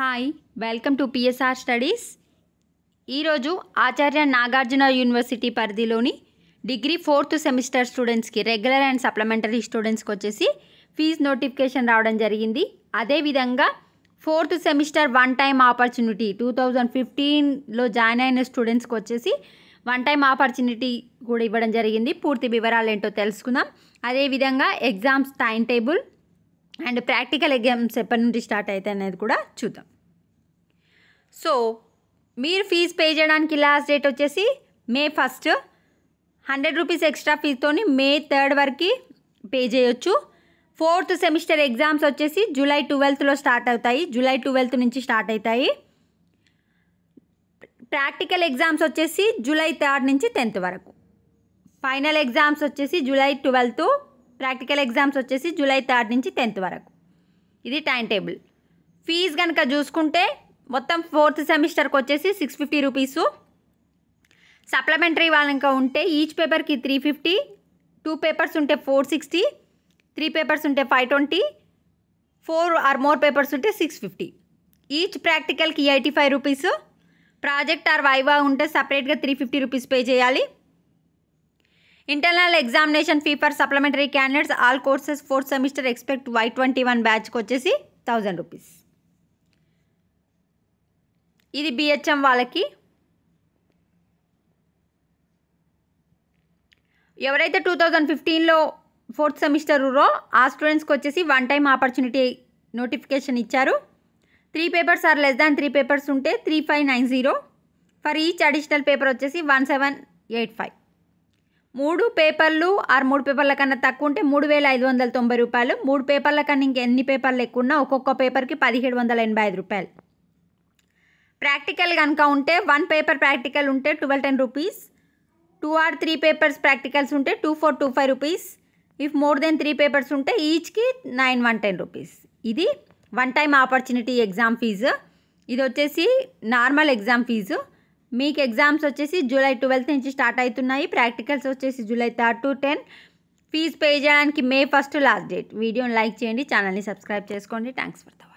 hi welcome to PSR studies ఈరోజు Acharya Nagarjuna university పరిధిలోని degree fourth semester స్టూడెంట్స్కి రెగ్యులర్ అండ్ సప్లిమెంటరీ స్టూడెంట్స్కి వచ్చేసి ఫీజు నోటిఫికేషన్ రావడం జరిగింది అదేవిధంగా fourth semester one time opportunity two thousand ఫిఫ్టీన్లో జాయిన్ అయిన స్టూడెంట్స్కి వచ్చేసి వన్ టైం ఆపర్చునిటీ కూడా ఇవ్వడం జరిగింది పూర్తి వివరాలు ఏంటో తెలుసుకుందాం అదేవిధంగా exams time table and practical exams ఎప్పటి నుండి స్టార్ట్ అవుతాయి అనేది కూడా చూద్దాం సో మీరు ఫీజు పే చేయడానికి లాస్ట్ డేట్ వచ్చేసి May first hundred rupees extra ఫీజుతో మే థర్డ్ వరకు పే చేయొచ్చు ఫోర్త్ సెమిస్టర్ ఎగ్జామ్స్ వచ్చేసి జూలై ట్వెల్త్లో స్టార్ట్ అవుతాయి జూలై ట్వెల్త్ నుంచి స్టార్ట్ అవుతాయి ప్రాక్టికల్ ఎగ్జామ్స్ వచ్చేసి జూలై థర్డ్ నుంచి టెన్త్ వరకు ఫైనల్ ఎగ్జామ్స్ వచ్చేసి జూలై ట్వెల్త్ ప్రాక్టికల్ ఎగ్జామ్స్ వచ్చేసి జూలై థర్డ్ నుంచి టెన్త్ వరకు ఇది టైం టేబుల్ ఫీజు కనుక చూసుకుంటే మొత్తం ఫోర్త్ సెమిస్టర్కి వచ్చేసి సిక్స్ ఫిఫ్టీ రూపీసు సప్లిమెంటరీ వాళ్ళ ఇంకా ఉంటే ఈచ్ పేపర్కి త్రీ ఫిఫ్టీ టూ పేపర్స్ ఉంటే ఫోర్ సిక్స్టీ త్రీ పేపర్స్ ఉంటే five twenty four or more papers ఉంటే సిక్స్ ఫిఫ్టీ ఈచ్ ప్రాక్టికల్కి eighty five rupees project or viva ఉంటే సపరేట్గా త్రీ ఫిఫ్టీ రూపీస్ పే చేయాలి internal examination fee for supplementary candidates all courses fourth semester expect Y twenty one బ్యాచ్కి వచ్చేసి thousand rupees ఇది BHM వాళ్ళకి ఎవరైతే టూ థౌజండ్ ఫిఫ్టీన్లో ఫోర్త్ సెమిస్టర్ ఉరో ఆ స్టూడెంట్స్కి వచ్చేసి వన్ టైం ఆపర్చునిటీ నోటిఫికేషన్ ఇచ్చారు three papers or less than three papers ఉంటే three five nine zero for each additional paper వచ్చేసి వన్ సెవెన్ ఎయిట్ ఫైవ్ మూడు పేపర్లు ఆరు మూడు పేపర్ల కన్నా తక్కువ ఉంటే మూడు వేల ఐదు వందల తొంభై రూపాయలు మూడు పేపర్ల కన్నా ఎన్ని పేపర్లు ఎక్కువ ఉన్నా ఒక్కొక్క పేపర్కి పదిహేడు వందల ఎనభై ఐదు రూపాయలు ప్రాక్టికల్ కనుక ఉంటే వన్ పేపర్ ప్రాక్టికల్ ఉంటే twelve ten rupees two or three papers practicals ఉంటే two four two five rupees if more than three papers ఉంటే ఈచ్కి నైన్ వన్ టెన్ రూపీస్ ఇది one time opportunity exam fee ఇది వచ్చేసి normal exam fee మీకు exams వచ్చేసి July twelfth నుంచి start అవుతున్నాయి ప్రాక్టికల్స్ వచ్చేసి July third to ten fees pay చేయడానికి మే ఫస్ట్ లాస్ట్ డేట్ వీడియోని లైక్ చేయండి ఛానల్ని సబ్స్క్రైబ్ చేసుకోండి థ్యాంక్స్ ఫర్